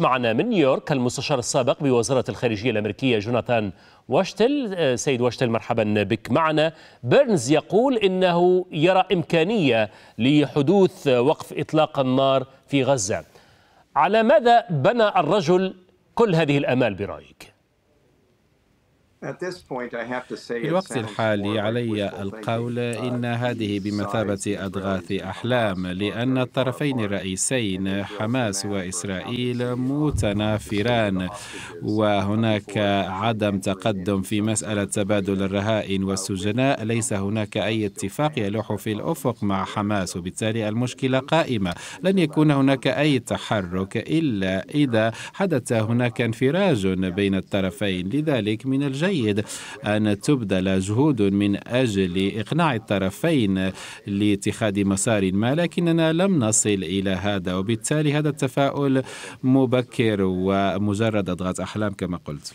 معنا من نيويورك المستشار السابق بوزارة الخارجية الأمريكية جوناثان واشتل آه، سيد واشتل مرحبا بك معنا بيرنز يقول إنه يرى إمكانية لحدوث وقف إطلاق النار في غزة على ماذا بنى الرجل كل هذه الأمال برأيك؟ في الوقت الحالي علي القول إن هذه بمثابة أدغاث أحلام لأن الطرفين الرئيسين حماس وإسرائيل متنافران وهناك عدم تقدم في مسألة تبادل الرهائن والسجناء ليس هناك أي اتفاق يلوح في الأفق مع حماس وبالتالي المشكلة قائمة لن يكون هناك أي تحرك إلا إذا حدث هناك انفراج بين الطرفين لذلك من الجانب جيد أن تبذل جهود من أجل إقناع الطرفين لاتخاذ مسار ما لكننا لم نصل إلى هذا وبالتالي هذا التفاؤل مبكر ومجرد أضغاط أحلام كما قلت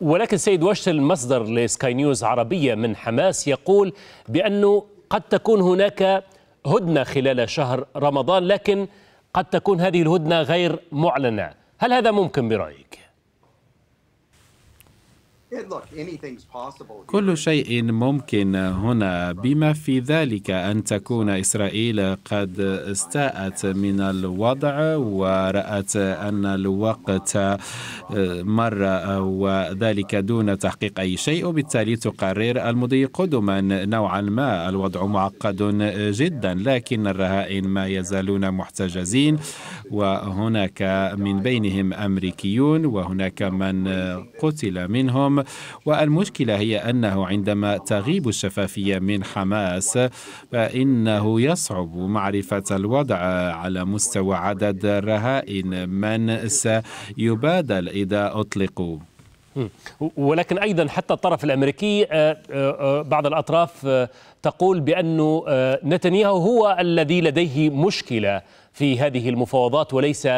ولكن سيد واشتل المصدر لسكاي نيوز عربية من حماس يقول بأنه قد تكون هناك هدنة خلال شهر رمضان لكن قد تكون هذه الهدنة غير معلنة هل هذا ممكن برأيك؟ كل شيء ممكن هنا بما في ذلك أن تكون إسرائيل قد استاءت من الوضع ورأت أن الوقت مر وذلك دون تحقيق أي شيء وبالتالي تقرر المضي قدما نوعا ما الوضع معقد جدا لكن الرهائن ما يزالون محتجزين وهناك من بينهم أمريكيون وهناك من قتل منهم والمشكلة هي أنه عندما تغيب الشفافية من حماس فإنه يصعب معرفة الوضع على مستوى عدد الرهائن من سيبادل إذا أطلقوا ولكن ايضا حتى الطرف الامريكي آه، آه، آه، بعض الاطراف تقول بانه نتنياهو هو الذي لديه مشكله في هذه المفاوضات وليس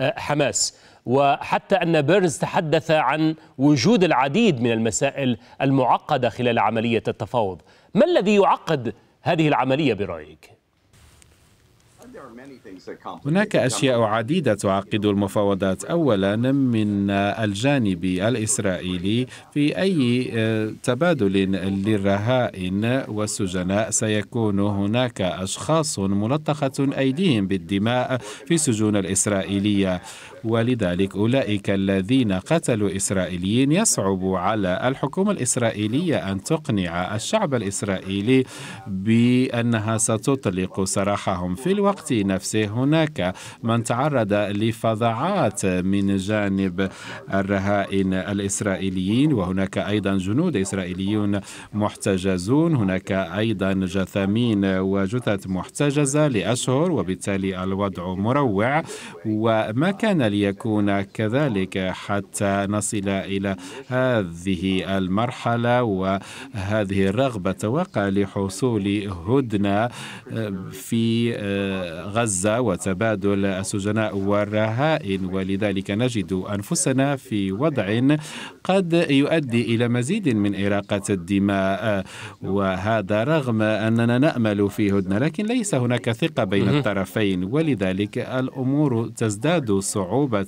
حماس وحتى أن بيرنز تحدث عن وجود العديد من المسائل المعقدة خلال عملية التفاوض ما الذي يعقد هذه العملية برأيك؟ هناك أشياء عديدة تعقد المفاوضات أولا من الجانب الإسرائيلي في أي آه، تبادل للرهائن والسجناء سيكون هناك أشخاص ملطخة أيديهم بالدماء في السجون الإسرائيلية ولذلك أولئك الذين قتلوا إسرائيليين يصعب على الحكومة الإسرائيلية أن تقنع الشعب الإسرائيلي بأنها ستطلق سراحهم في الوقت نفسه هناك من تعرض لفظاعات من جانب الرهائن الإسرائيليين وهناك أيضا جنود إسرائيليون محتجزون هناك أيضا جثامين وجثث محتجزة لأشهر وبالتالي الوضع مروع وما كان ليكون كذلك حتى نصل إلى هذه المرحلة وهذه الرغبة توقع لحصول هدنة آه، في آه، غزة وتبادل السجناء والرهائن ولذلك نجد أنفسنا في وضع قد يؤدي إلى مزيد من إراقة الدماء وهذا رغم أننا نأمل في هدنة لكن ليس هناك ثقة بين الطرفين ولذلك الأمور تزداد صعوبة صعوبة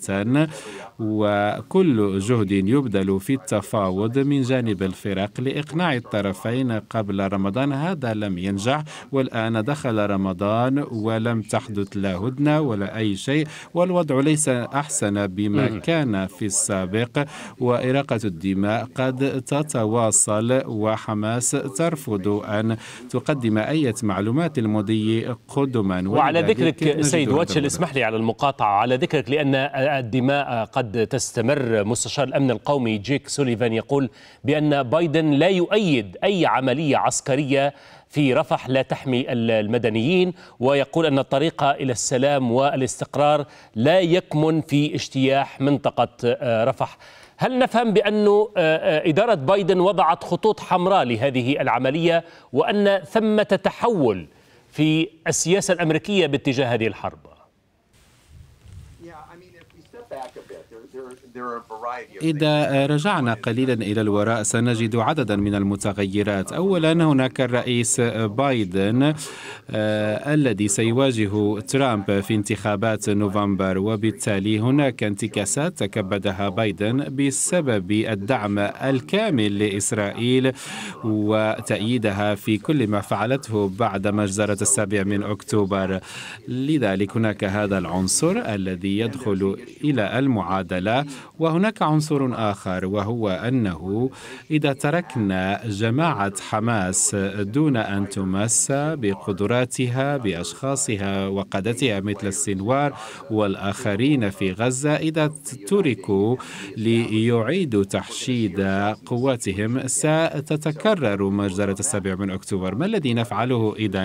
وكل جهد يبذل في التفاوض من جانب الفرق لإقناع الطرفين قبل رمضان هذا لم ينجح والآن دخل رمضان ولم تحدث لا هدنة ولا أي شيء والوضع ليس أحسن بما كان في السابق وإراقة الدماء قد تتواصل وحماس ترفض أن تقدم أي معلومات المضي قدما وعلى ذكرك سيد واتشل اسمح لي على المقاطعة على ذكرك لأن الدماء قد قد تستمر مستشار الأمن القومي جيك سوليفان يقول بأن بايدن لا يؤيد أي عملية عسكرية في رفح لا تحمي المدنيين ويقول أن الطريقة إلى السلام والاستقرار لا يكمن في اجتياح منطقة آه، رفح هل نفهم بأن آه، آه، إدارة بايدن وضعت خطوط حمراء لهذه العملية وأن ثمة تحول في السياسة الأمريكية باتجاه هذه الحرب؟ إذا رجعنا قليلا إلى الوراء سنجد عددا من المتغيرات أولا هناك الرئيس بايدن آه الذي سيواجه ترامب في انتخابات نوفمبر وبالتالي هناك انتكاسات تكبدها بايدن بسبب الدعم الكامل لإسرائيل وتأييدها في كل ما فعلته بعد مجزرة السابع من أكتوبر لذلك هناك هذا العنصر الذي يدخل إلى المعادلة وهناك عنصر آخر وهو أنه إذا تركنا جماعة حماس دون أن تمس بقدراتها بأشخاصها وقادتها مثل السنوار والآخرين في غزة إذا تركوا ليعيدوا تحشيد قواتهم ستتكرر مجزرة السابع من أكتوبر ما الذي نفعله إذا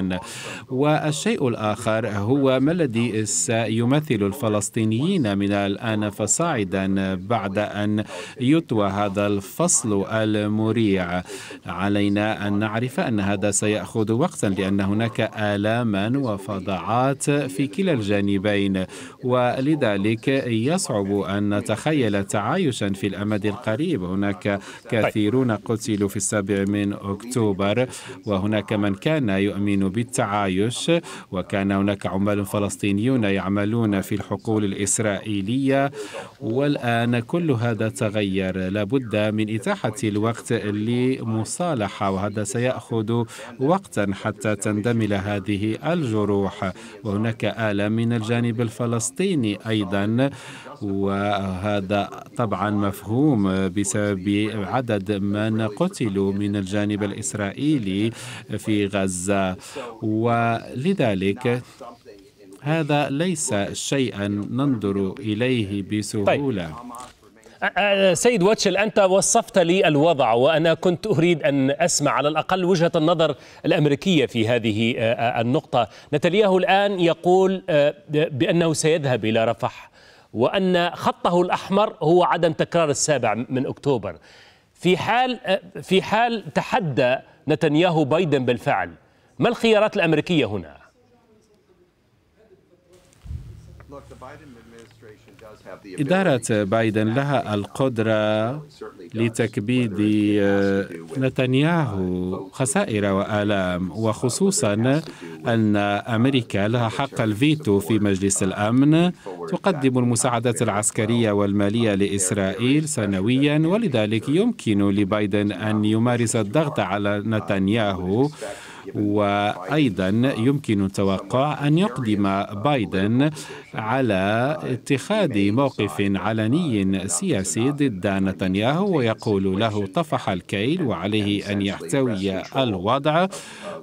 والشيء الآخر هو ما الذي سيمثل الفلسطينيين من الآن فصاعدا بعد أن يطوى هذا الفصل المريع علينا أن نعرف أن هذا سيأخذ وقتا لأن هناك آلاما وفضاعات في كلا الجانبين ولذلك يصعب أن نتخيل تعايشا في الأمد القريب هناك كثيرون قتلوا في السابع من أكتوبر وهناك من كان يؤمن بالتعايش وكان هناك عمال فلسطينيون يعملون في الحقول الإسرائيلية والآن الآن كل هذا تغير لابد من إتاحة الوقت لمصالحة وهذا سيأخذ وقتا حتى تندمل هذه الجروح وهناك آلام من الجانب الفلسطيني أيضا وهذا طبعا مفهوم بسبب عدد من قتلوا من الجانب الإسرائيلي في غزة ولذلك هذا ليس شيئا ننظر إليه طيب. بسهولة طيب. سيد واتشل أنت وصفت لي الوضع وأنا كنت أريد أن أسمع على الأقل وجهة النظر الأمريكية في هذه النقطة نتنياهو الآن يقول بأنه سيذهب إلى رفح وأن خطه الأحمر هو عدم تكرار السابع من أكتوبر في حال في حال تحدى نتنياهو بايدن بالفعل ما الخيارات الأمريكية هنا؟ إدارة بايدن لها القدرة لتكبيد آه، نتنياهو uh, خسائر وآلام وخصوصا أن uh, أمريكا لها حق الفيتو في مجلس uh, الأمن تقدم المساعدات العسكرية والمالية لإسرائيل سنويا ولذلك يمكن لبايدن أن يمارس الضغط على نتنياهو وأيضا يمكن توقع أن يقدم بايدن على اتخاذ موقف علني سياسي ضد نتنياهو ويقول له طفح الكيل وعليه أن يحتوي الوضع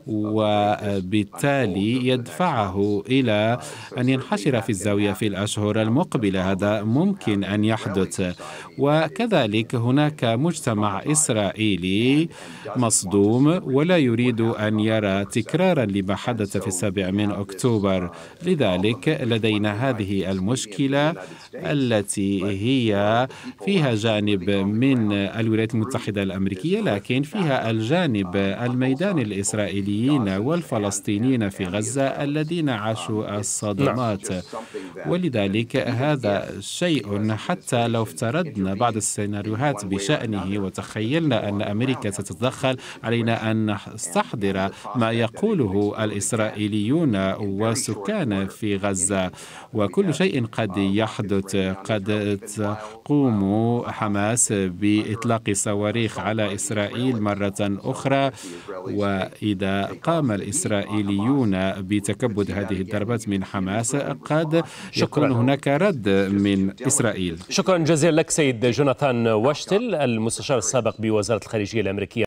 وبالتالي يدفعه إلى أن ينحشر في الزاوية في الأشهر المقبلة هذا ممكن أن يحدث وكذلك هناك مجتمع إسرائيلي مصدوم ولا يريد أن السيارة تكرارا لما حدث في السابع من أكتوبر لذلك لدينا هذه المشكلة التي هي فيها جانب من الولايات المتحدة الأمريكية لكن فيها الجانب الميداني الإسرائيليين والفلسطينيين في غزة الذين عاشوا الصدمات ولذلك هذا شيء حتى لو افترضنا بعض السيناريوهات بشأنه وتخيلنا أن أمريكا ستتدخل علينا أن نستحضر ما يقوله الإسرائيليون والسكان في غزة وكل شيء قد يحدث قد تقوم حماس بإطلاق صواريخ على إسرائيل مرة أخرى وإذا قام الإسرائيليون بتكبد هذه الضربات من حماس قد يكون هناك رد من إسرائيل شكرا جزيلا لك سيد جوناثان واشتل المستشار السابق بوزارة الخارجية الأمريكية